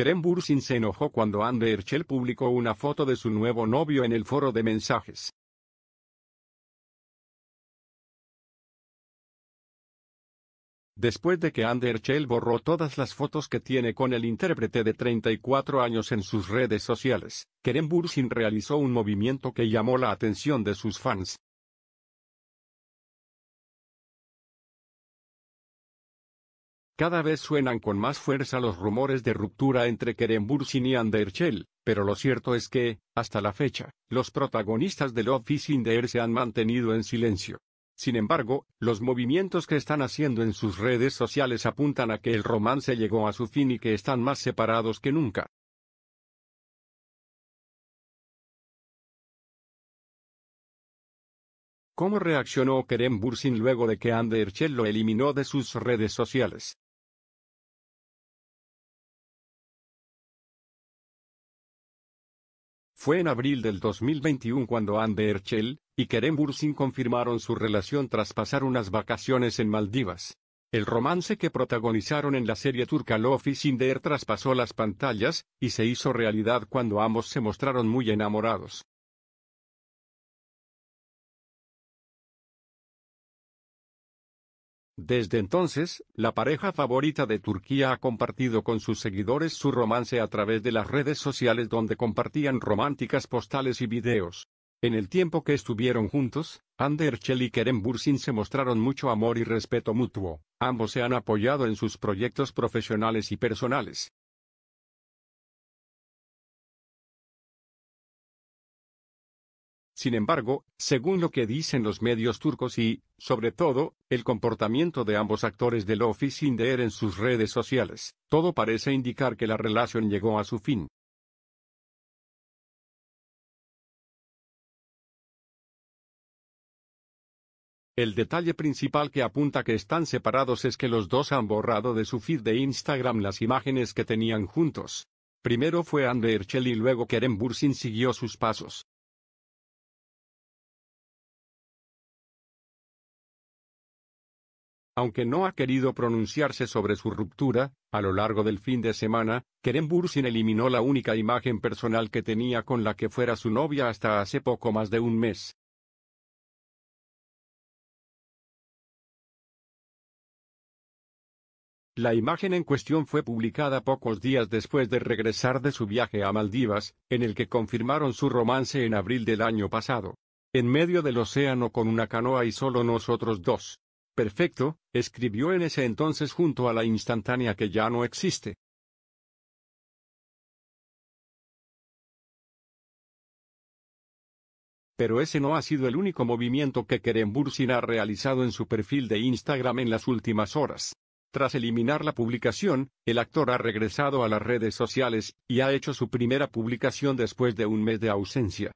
Kerem Bursin se enojó cuando Anderchel publicó una foto de su nuevo novio en el foro de mensajes. Después de que Anderchel borró todas las fotos que tiene con el intérprete de 34 años en sus redes sociales, Kerem Bursin realizó un movimiento que llamó la atención de sus fans. Cada vez suenan con más fuerza los rumores de ruptura entre Bursin y Anderchel, pero lo cierto es que, hasta la fecha, los protagonistas de Love is in se han mantenido en silencio. Sin embargo, los movimientos que están haciendo en sus redes sociales apuntan a que el romance llegó a su fin y que están más separados que nunca. ¿Cómo reaccionó Kerem Bursin luego de que Anderchel lo eliminó de sus redes sociales? Fue en abril del 2021 cuando Anne Herschel y Kerem Bursin confirmaron su relación tras pasar unas vacaciones en Maldivas. El romance que protagonizaron en la serie turca Love is in the Air traspasó las pantallas, y se hizo realidad cuando ambos se mostraron muy enamorados. Desde entonces, la pareja favorita de Turquía ha compartido con sus seguidores su romance a través de las redes sociales donde compartían románticas postales y videos. En el tiempo que estuvieron juntos, Anderchel y Kerem Bursin se mostraron mucho amor y respeto mutuo. Ambos se han apoyado en sus proyectos profesionales y personales. Sin embargo, según lo que dicen los medios turcos y, sobre todo, el comportamiento de ambos actores del Office in the en sus redes sociales, todo parece indicar que la relación llegó a su fin. El detalle principal que apunta que están separados es que los dos han borrado de su feed de Instagram las imágenes que tenían juntos. Primero fue Ander Erçel y luego Kerem Bursin siguió sus pasos. Aunque no ha querido pronunciarse sobre su ruptura, a lo largo del fin de semana, Kerem Bursin eliminó la única imagen personal que tenía con la que fuera su novia hasta hace poco más de un mes. La imagen en cuestión fue publicada pocos días después de regresar de su viaje a Maldivas, en el que confirmaron su romance en abril del año pasado. En medio del océano con una canoa y solo nosotros dos perfecto, escribió en ese entonces junto a la instantánea que ya no existe. Pero ese no ha sido el único movimiento que Keren Bursin ha realizado en su perfil de Instagram en las últimas horas. Tras eliminar la publicación, el actor ha regresado a las redes sociales, y ha hecho su primera publicación después de un mes de ausencia.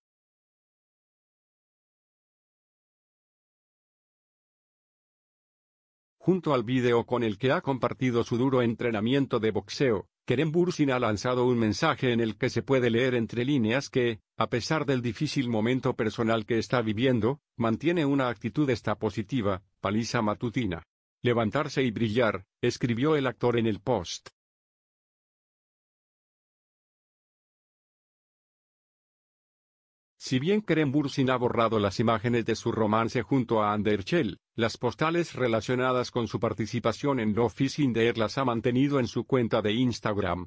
Junto al vídeo con el que ha compartido su duro entrenamiento de boxeo, Kerem Bursin ha lanzado un mensaje en el que se puede leer entre líneas que, a pesar del difícil momento personal que está viviendo, mantiene una actitud esta positiva, paliza matutina. Levantarse y brillar, escribió el actor en el post. Si bien Karen Bursin ha borrado las imágenes de su romance junto a Schell, las postales relacionadas con su participación en No Fishing Air las ha mantenido en su cuenta de Instagram,